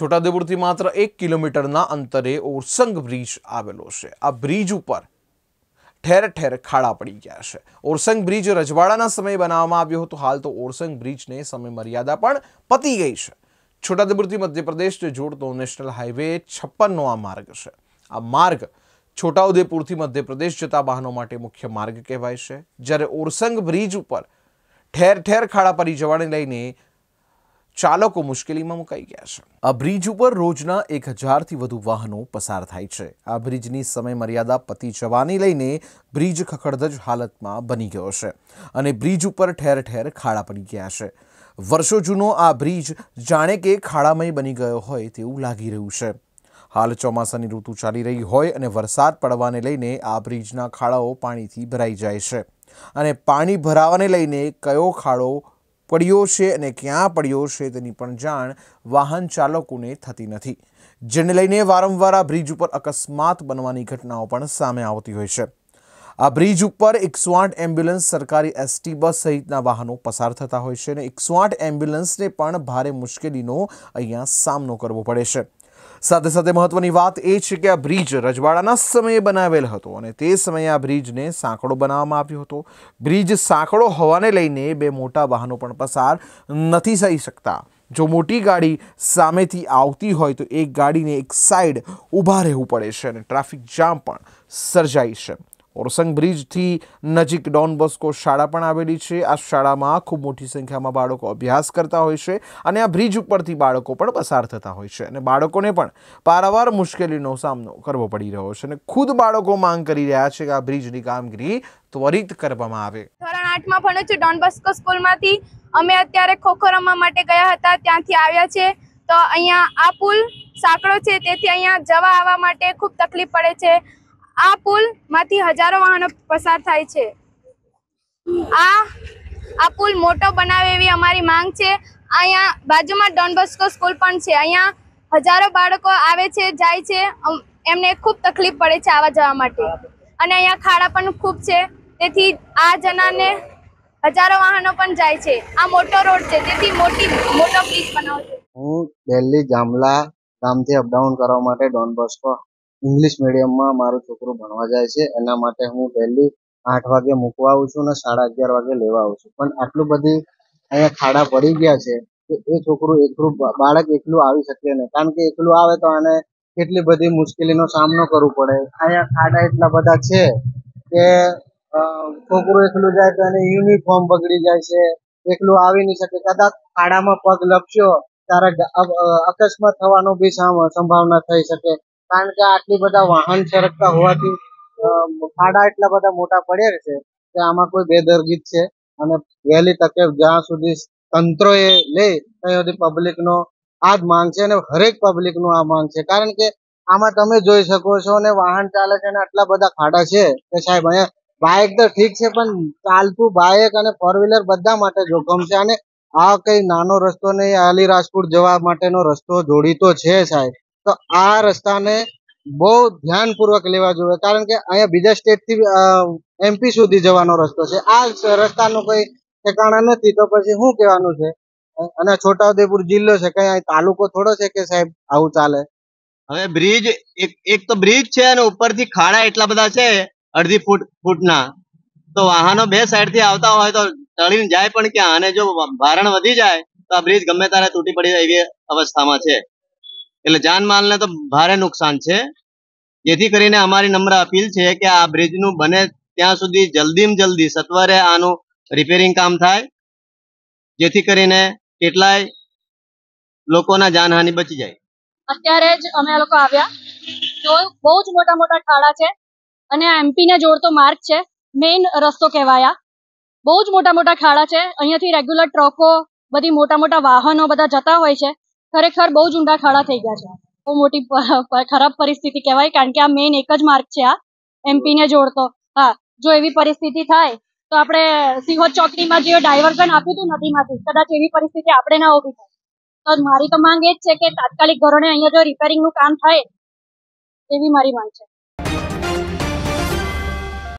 છોટાદેપુરથી માત્ર એક કિલોમીટરના અંતરે ઓરસંગ બ્રિજ આવેલો છે આ બ્રિજ ઉપર ઠેર ઠેર ખાડા પડી ગયા છે ઓરસંગ બ્રિજ રજવાડાના સમયે બનાવવામાં આવ્યો હતો હાલ તો ઓરસંગ બ્રિજને સમય મર્યાદા પણ પતી ગઈ છે છોટાદેપુરથી મધ્યપ્રદેશ જોડતો નેશનલ હાઈવે છપ્પનનો આ માર્ગ છે આ માર્ગ છોટાઉદેપુરથી મધ્યપ્રદેશ જતા વાહનો માટે મુખ્ય માર્ગ કહેવાય છે જ્યારે ઓરસંગ બ્રિજ ઉપર ઠેર ઠેર ખાડા પડી જવાને લઈને ચાલકો મુશ્કેલીમાં મુકાઈ ગયા છે આ બ્રિજ ઉપર રોજના એક હજારથી વધુ વાહનો પસાર થાય છે આ બ્રિજની સમય મર્યાદા પતી જવાની લઈને બ્રિજ ખખડધજ હાલતમાં બની ગયો છે અને બ્રિજ ઉપર ઠેર ઠેર ખાડા પડી ગયા છે વર્ષો જૂનો આ બ્રિજ જાણે કે ખાડામય બની ગયો હોય તેવું લાગી રહ્યું છે હાલ ચોમાસાની ઋતુ ચાલી રહી હોય અને વરસાદ પડવાને લઈને આ બ્રિજના ખાડાઓ પાણીથી ભરાઈ જાય છે અને પાણી ભરાવાને લઈને કયો ખાડો પડ્યો છે અને ક્યાં પડ્યો છે તેની પણ જાણ વાહન ચાલકોને થતી નથી જેને લઈને વારંવાર આ બ્રિજ ઉપર અકસ્માત બનવાની ઘટનાઓ પણ સામે આવતી હોય છે આ બ્રિજ ઉપર એકસો આઠ એમ્બ્યુલન્સ સરકારી એસટી બસ સહિતના વાહનો પસાર થતા હોય છે અને એકસો આઠ એમ્બ્યુલન્સને પણ ભારે મુશ્કેલીનો અહીંયા સામનો કરવો પડે છે સાથે સાથે મહત્વની વાત એ છે કે આ બ્રિજ રજવાડાના સમયે બનાવેલ હતો અને તે સમયે આ બ્રિજને સાંકડો બનાવવામાં આવ્યો હતો બ્રિજ સાંકડો હોવાને લઈને બે મોટા વાહનો પણ પસાર નથી થઈ શકતા જો મોટી ગાડી સામેથી આવતી હોય તો એક ગાડીને એક સાઈડ ઊભા રહેવું પડે છે અને ટ્રાફિક જામ પણ સર્જાય છે ઓરસંગ બ્રિજથી નજીક ડોન બોસ્કો શાળા પણ આવેલી છે આ શાળામાં ખૂબ મોટી સંખ્યામાં બાળકો અભ્યાસ કરતા હોય છે અને આ બ્રિજ ઉપરથી બાળકો પણ પસાર થતા હોય છે અને બાળકોને પણ પારાવાર મુશ્કેલીનો સામનો કરવો પડી રહ્યો છે અને ખુદ બાળકો માંગ કરી રહ્યા છે કે આ બ્રિજની કામગીરી ત્વરિત કરવામાં આવે ધોરણ આઠમાં ભણું છું ડોન બોસ્કો સ્કૂલમાંથી અમે અત્યારે ખોખો રમવા માટે ગયા હતા ત્યાંથી આવ્યા છે તો અહીંયા આ પુલ સાંકડો છે તેથી અહીંયા જવા આવવા માટે ખૂબ તકલીફ પડે છે આ પુલ માંથી હજારો વાહનો પસાર થાય છે આ આ પુલ મોટો બનાવે એવી અમારી માંગ છે અહીંયા બાજુમાં ડોન બસ્કો સ્કૂલ પણ છે અહીંયા હજારો બાળકો આવે છે જાય છે એમને ખૂબ તકલીફ પડે છે આવવા જવા માટે અને અહીંયા ખાડા પણ ખૂબ છે તેથી આ જનાને હજારો વાહનો પણ જાય છે આ મોટો રોડ છે તેથી મોટી મોટો બ્રિજ બનાવશે હું દિલ્હી જામલા ગામથી અપડાઉન કરવા માટે ડોન બસ્કો ઇંગ્લિશ મીડિયમમાં મારો છોકરો ભણવા જાય છે એના માટે હું ડેલી આઠ વાગે મૂકવા આવું છું અને સાડા અગિયાર વાગે લેવા આવું છું પણ આટલું બધી અહીંયા ખાડા પડી ગયા છે કે એ છોકરું એકલું બાળક એકલું આવી શકે નહીં કારણ કે એકલું આવે તો આને કેટલી બધી મુશ્કેલીનો સામનો કરવો પડે અહીંયા ખાડા એટલા બધા છે કે છોકરું એકલું જાય તો એને યુનિફોર્મ બગડી જાય છે એકલું આવી નહીં શકે કદાચ ખાડામાં પગ લપસ્યો તારા અકસ્માત થવાનો બી સંભાવના થઈ શકે કારણ કે આટલી બધા વાહન સરકતા હોવાથી ખાડા એટલા બધા મોટા પડ્યા છે કે આમાં કોઈ બેદરગી છે અને વહેલી તકે જ્યાં સુધી તંત્રો એ લે ત્યાં સુધી પબ્લિકનો આ જ માંગ છે અને હરેક પબ્લિક નું આ માંગ છે કારણ કે આમાં તમે જોઈ શકો છો અને વાહન ચાલે છે અને આટલા બધા ખાડા છે કે સાહેબ અહીંયા બાઇક તો ઠીક છે પણ ચાલતું બાઇક અને ફોર વ્હીલર બધા માટે જોખમ છે અને આ કઈ નાનો રસ્તો નહીં અલી રાજપુર જવા માટેનો રસ્તો જોડીતો છે સાહેબ તો આ રસ્તાને બહુ ધ્યાનપૂર્વક લેવા જોઈએ કારણ કે અહીંયા બીજા સ્ટેટથી એમપી સુધી જવાનો રસ્તો છે આ રસ્તાનું કોઈ ઠેકાણા નથી તો પછી શું કહેવાનું છે અને છોટાઉદેપુર જિલ્લો છે કઈ અહીં તાલુકો થોડો છે કે સાહેબ આવું ચાલે હવે બ્રિજ એક એક તો બ્રિજ છે અને ઉપરથી ખાડા એટલા બધા છે અડધી ફૂટ ફૂટના તો વાહનો બે સાઈડ થી આવતા હોય તો ચડીને જાય પણ ક્યાં અને જો ભારણ વધી જાય તો આ બ્રિજ ગમે ત્યારે તૂટી પડી જાય એવી અવસ્થામાં છે એટલે જાનમાલને તો ભારે નુકસાન છે જેથી કરીને અમારી નમ્ર અપીલ છે કે આ બ્રિજનું બને ત્યાં સુધી જલ્દીમાં જલ્દી સત્વરે આનું રિપેરિંગ કામ થાય જેથી કરીને કેટલાય લોકોના જાનહાની બચી જાય અત્યારે જ અમે લોકો આવ્યા તો બહુ જ મોટા મોટા ખાડા છે અને આ એમપી ને જોડતો માર્ગ છે મેઇન રસ્તો કહેવાયા બહુ જ મોટા મોટા ખાડા છે અહીંયાથી રેગ્યુલર ટ્રકો બધી મોટા મોટા વાહનો બધા જતા હોય છે ખરેખર બહુ જ ઊંડા ખાડા થઈ ગયા છે બહુ મોટી ખરાબ પરિસ્થિતિ કહેવાય કારણ કે આ મેઇન એક જ માર્ગ છે આ એમપી ને જોડતો હા જો એવી પરિસ્થિતિ થાય તો આપણે સિહોર ચોકડીમાં જે ડાયવર્ઝન આપ્યું હતું નદીમાંથી કદાચ એવી પરિસ્થિતિ આપણે ના ઊભી થાય તો મારી તો માંગ એ જ છે કે તાત્કાલિક ધોરણે અહીંયા જો રિપેરિંગનું કામ થાય એવી મારી માંગ છે